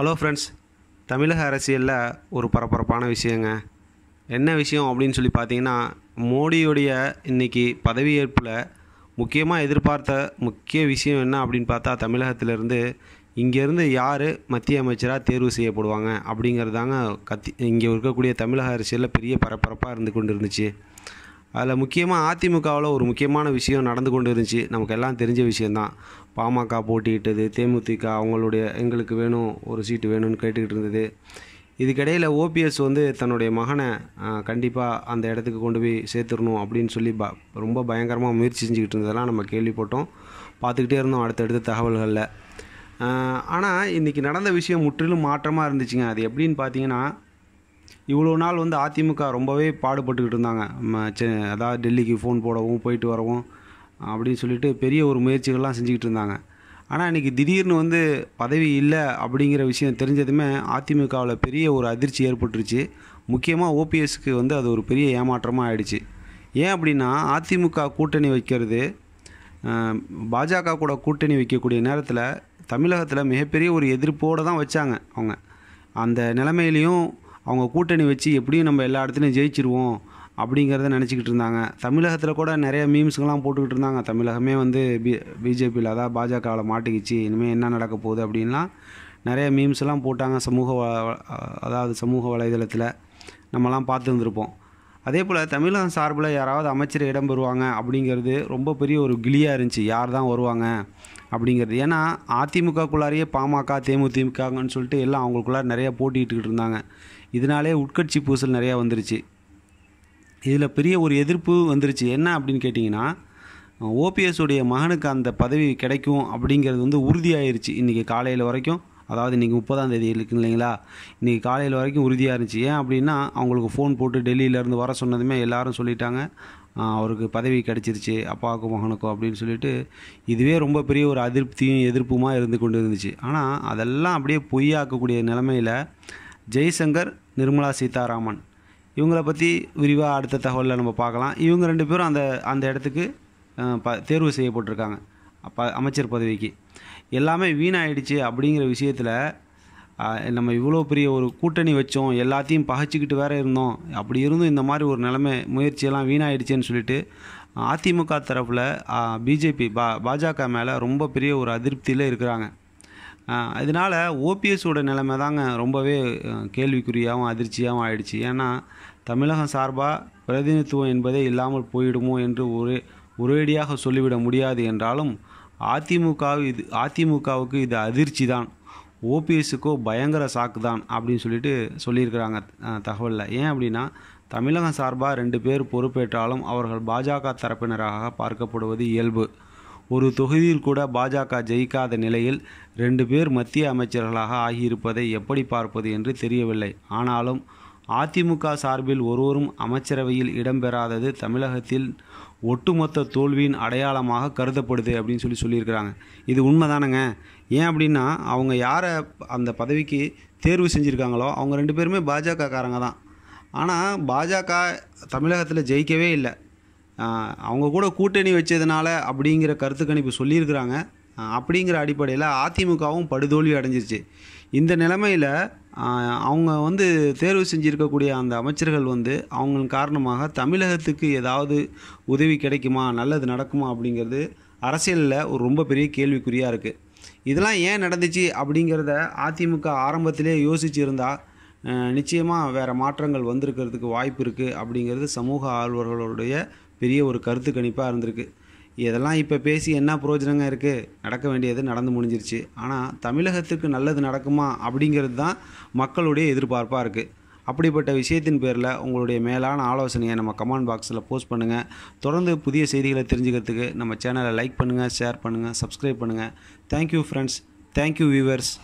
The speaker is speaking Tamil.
ஹலோ ஃப்ரெண்ட்ஸ் தமிழக அரசியலில் ஒரு பரபரப்பான விஷயங்க என்ன விஷயம் அப்படின்னு சொல்லி பார்த்தீங்கன்னா மோடியுடைய இன்றைக்கி பதவியேற்பில் முக்கியமாக எதிர்பார்த்த முக்கிய விஷயம் என்ன அப்படின்னு பார்த்தா தமிழகத்திலேருந்து இங்கேருந்து யார் மத்திய அமைச்சராக தேர்வு செய்யப்படுவாங்க அப்படிங்கிறதாங்க கத்தி இங்கே இருக்கக்கூடிய தமிழக அரசியலில் பெரிய பரபரப்பாக இருந்து கொண்டு இருந்துச்சு அதில் முக்கியமாக அதிமுகவில் ஒரு முக்கியமான விஷயம் நடந்து கொண்டு இருந்துச்சு நமக்கு எல்லாம் தெரிஞ்ச விஷயந்தான் பாமக போட்டியிட்டது தேமுதிக அவங்களுடைய எங்களுக்கு வேணும் ஒரு சீட்டு வேணும்னு கேட்டுக்கிட்டு இருந்தது இதுக்கிடையில் ஓபிஎஸ் வந்து தன்னுடைய மகனை கண்டிப்பாக அந்த இடத்துக்கு கொண்டு போய் சேர்த்துடணும் அப்படின்னு சொல்லி ப ரொம்ப பயங்கரமாக முயற்சி செஞ்சுக்கிட்டு இருந்ததெல்லாம் நம்ம கேள்விப்பட்டோம் பார்த்துக்கிட்டே இருந்தோம் அடுத்தடுத்த தகவல்களில் ஆனால் இன்றைக்கி நடந்த விஷயம் முற்றிலும் மாற்றமாக இருந்துச்சுங்க அது எப்படின்னு பார்த்தீங்கன்னா இவ்வளோ நாள் வந்து அதிமுக ரொம்பவே பாடுபட்டுக்கிட்டு இருந்தாங்க அதாவது டெல்லிக்கு ஃபோன் போடவும் போயிட்டு வரவும் அப்படின்னு சொல்லிட்டு பெரிய ஒரு முயற்சிகள்லாம் செஞ்சுக்கிட்டு இருந்தாங்க ஆனால் இன்றைக்கி திடீர்னு வந்து பதவி இல்லை அப்படிங்கிற விஷயம் தெரிஞ்சதுமே அதிமுகவில் பெரிய ஒரு அதிர்ச்சி ஏற்பட்டுருச்சு முக்கியமாக ஓபிஎஸ்க்கு வந்து அது ஒரு பெரிய ஏமாற்றமாக ஆயிடுச்சு ஏன் அப்படின்னா அதிமுக கூட்டணி வைக்கிறது பாஜக கூட கூட்டணி வைக்கக்கூடிய நேரத்தில் தமிழகத்தில் மிகப்பெரிய ஒரு எதிர்ப்போடு தான் வச்சாங்க அவங்க அந்த நிலைமையிலையும் அவங்க கூட்டணி வச்சு எப்படியும் நம்ம எல்லா இடத்துலையும் ஜெயிச்சிருவோம் அப்படிங்கிறத நினச்சிக்கிட்டு இருந்தாங்க தமிழகத்தில் கூட நிறைய மீம்ஸுங்கெல்லாம் போட்டுக்கிட்டு இருந்தாங்க தமிழகமே வந்து பி பிஜேபியில் அதாவது பாஜகவில் மாட்டிக்கிச்சு இனிமேல் என்ன நடக்க போகுது அப்படின்லாம் நிறைய மீம்ஸ்லாம் போட்டாங்க சமூக அதாவது சமூக வலைதளத்தில் நம்மலாம் பார்த்துருந்துருப்போம் அதே போல் தமிழகம் சார்பில் யாராவது அமைச்சர் இடம் பெறுவாங்க அப்படிங்கிறது ரொம்ப பெரிய ஒரு கிளியாக இருந்துச்சு யார் தான் வருவாங்க அப்படிங்கிறது ஏன்னா அதிமுகக்குள்ளாரியே பாமக தேமுதிமுகன்னு சொல்லிட்டு எல்லாம் அவங்களுக்குள்ளார நிறைய போட்டிகிட்டு இருந்தாங்க இதனாலே உட்கட்சி பூசல் நிறையா வந்துருச்சு இதில் பெரிய ஒரு எதிர்ப்பு வந்துருச்சு என்ன அப்படின்னு கேட்டிங்கன்னா ஓபிஎஸுடைய மகனுக்கு அந்த பதவி கிடைக்கும் அப்படிங்கிறது வந்து உறுதியாயிருச்சு இன்றைக்கி காலையில் வரைக்கும் அதாவது இன்றைக்கி முப்பதாம் தேதி இருக்கு இல்லைங்களா இன்றைக்கி காலையில் வரைக்கும் உறுதியாக இருந்துச்சு ஏன் அப்படின்னா அவங்களுக்கு ஃபோன் போட்டு டெல்லியிலேருந்து வர சொன்னதுமே எல்லாரும் சொல்லிட்டாங்க அவருக்கு பதவி கிடச்சிருச்சு அப்பாவுக்கும் மகனுக்கும் அப்படின்னு சொல்லிட்டு இதுவே ரொம்ப பெரிய ஒரு அதிருப்தியும் எதிர்ப்புமாக இருந்து கொண்டு இருந்துச்சு ஆனால் அதெல்லாம் அப்படியே பொய்யாக்கக்கூடிய நிலமையில் ஜெய்சங்கர் நிர்மலா சீதாராமன் இவங்கள பற்றி விரிவாக அடுத்த தகவலில் நம்ம பார்க்கலாம் இவங்க ரெண்டு பேரும் அந்த அந்த இடத்துக்கு ப தேர்வு செய்யப்பட்டிருக்காங்க அப்போ அமைச்சர் பதவிக்கு எல்லாமே வீணாயிடுச்சு அப்படிங்கிற விஷயத்தில் நம்ம இவ்வளோ பெரிய ஒரு கூட்டணி வச்சோம் எல்லாத்தையும் பகைச்சிக்கிட்டு வேற இருந்தோம் அப்படி இருந்தும் இந்த மாதிரி ஒரு நிலைமை முயற்சியெல்லாம் வீணாயிடுச்சேன்னு சொல்லிட்டு அதிமுக தரப்பில் பிஜேபி பா பாஜக மேலே ரொம்ப பெரிய ஒரு அதிருப்தியில் இருக்கிறாங்க அதனால் ஓபிஎஸோட நிலைமை தாங்க ரொம்பவே கேள்விக்குறியாகவும் அதிர்ச்சியாகவும் ஆயிடுச்சு ஏன்னா தமிழகம் சார்பாக பிரதிநிதித்துவம் என்பதே இல்லாமல் போயிடுமோ என்று ஒரே ஒரேடியாக சொல்லிவிட முடியாது என்றாலும் அதிமுக இது அதிமுகவுக்கு இது அதிர்ச்சி தான் ஓபிஎஸுக்கோ பயங்கர சாக்கு தான் அப்படின்னு சொல்லிட்டு சொல்லியிருக்கிறாங்க தகவலில் ஏன் அப்படின்னா தமிழகம் சார்பாக ரெண்டு பேர் பொறுப்பேற்றாலும் அவர்கள் பாஜக தரப்பினராக பார்க்கப்படுவது இயல்பு ஒரு தொகுதியில் கூட பாஜக ஜெயிக்காத நிலையில் ரெண்டு பேர் மத்திய அமைச்சர்களாக ஆகியிருப்பதை எப்படி பார்ப்பது என்று தெரியவில்லை ஆனாலும் அதிமுக சார்பில் ஒருவரும் அமைச்சரவையில் இடம்பெறாதது தமிழகத்தில் ஒட்டுமொத்த தோல்வியின் அடையாளமாக கருதப்படுது அப்படின்னு சொல்லி சொல்லியிருக்கிறாங்க இது உண்மைதானங்க ஏன் அப்படின்னா அவங்க யாரை அந்த பதவிக்கு தேர்வு செஞ்சுருக்காங்களோ அவங்க ரெண்டு பேருமே பாஜக காரங்க தான் ஆனால் பாஜக தமிழகத்தில் ஜெயிக்கவே இல்லை அவங்க கூட கூட்டணி வச்சதுனால அப்படிங்கிற கருத்து கணிப்பு சொல்லியிருக்கிறாங்க அப்படிங்கிற அடிப்படையில் அதிமுகவும் படுதோல்வி அடைஞ்சிருச்சு இந்த நிலைமையில் அவங்க வந்து தேர்வு செஞ்சுருக்கக்கூடிய அந்த அமைச்சர்கள் வந்து அவங்க காரணமாக தமிழகத்துக்கு ஏதாவது உதவி கிடைக்குமா நல்லது நடக்குமா அப்படிங்கிறது அரசியலில் ஒரு ரொம்ப பெரிய கேள்விக்குறியாக இருக்குது இதெல்லாம் ஏன் நடந்துச்சு அப்படிங்கிறத அதிமுக ஆரம்பத்திலே யோசிச்சு நிச்சயமாக வேறு மாற்றங்கள் வந்திருக்கிறதுக்கு வாய்ப்பு இருக்குது அப்படிங்கிறது சமூக ஆர்வலர்களுடைய பெரிய ஒரு கருத்து கணிப்பாக இருந்திருக்கு இதெல்லாம் இப்போ பேசி என்ன பிரயோஜனங்க இருக்குது நடக்க வேண்டியது நடந்து முடிஞ்சிருச்சு ஆனால் தமிழகத்துக்கு நல்லது நடக்குமா அப்படிங்கிறது தான் மக்களுடைய எதிர்பார்ப்பாக இருக்குது அப்படிப்பட்ட விஷயத்தின் பேரில் உங்களுடைய மேலான ஆலோசனையை நம்ம கமெண்ட் பாக்ஸில் போஸ்ட் பண்ணுங்கள் தொடர்ந்து புதிய செய்திகளை தெரிஞ்சுக்கிறதுக்கு நம்ம சேனலை லைக் பண்ணுங்கள் ஷேர் பண்ணுங்கள் சப்ஸ்கிரைப் பண்ணுங்கள் தேங்க்யூ ஃப்ரெண்ட்ஸ் தேங்க்யூ வியூவர்ஸ்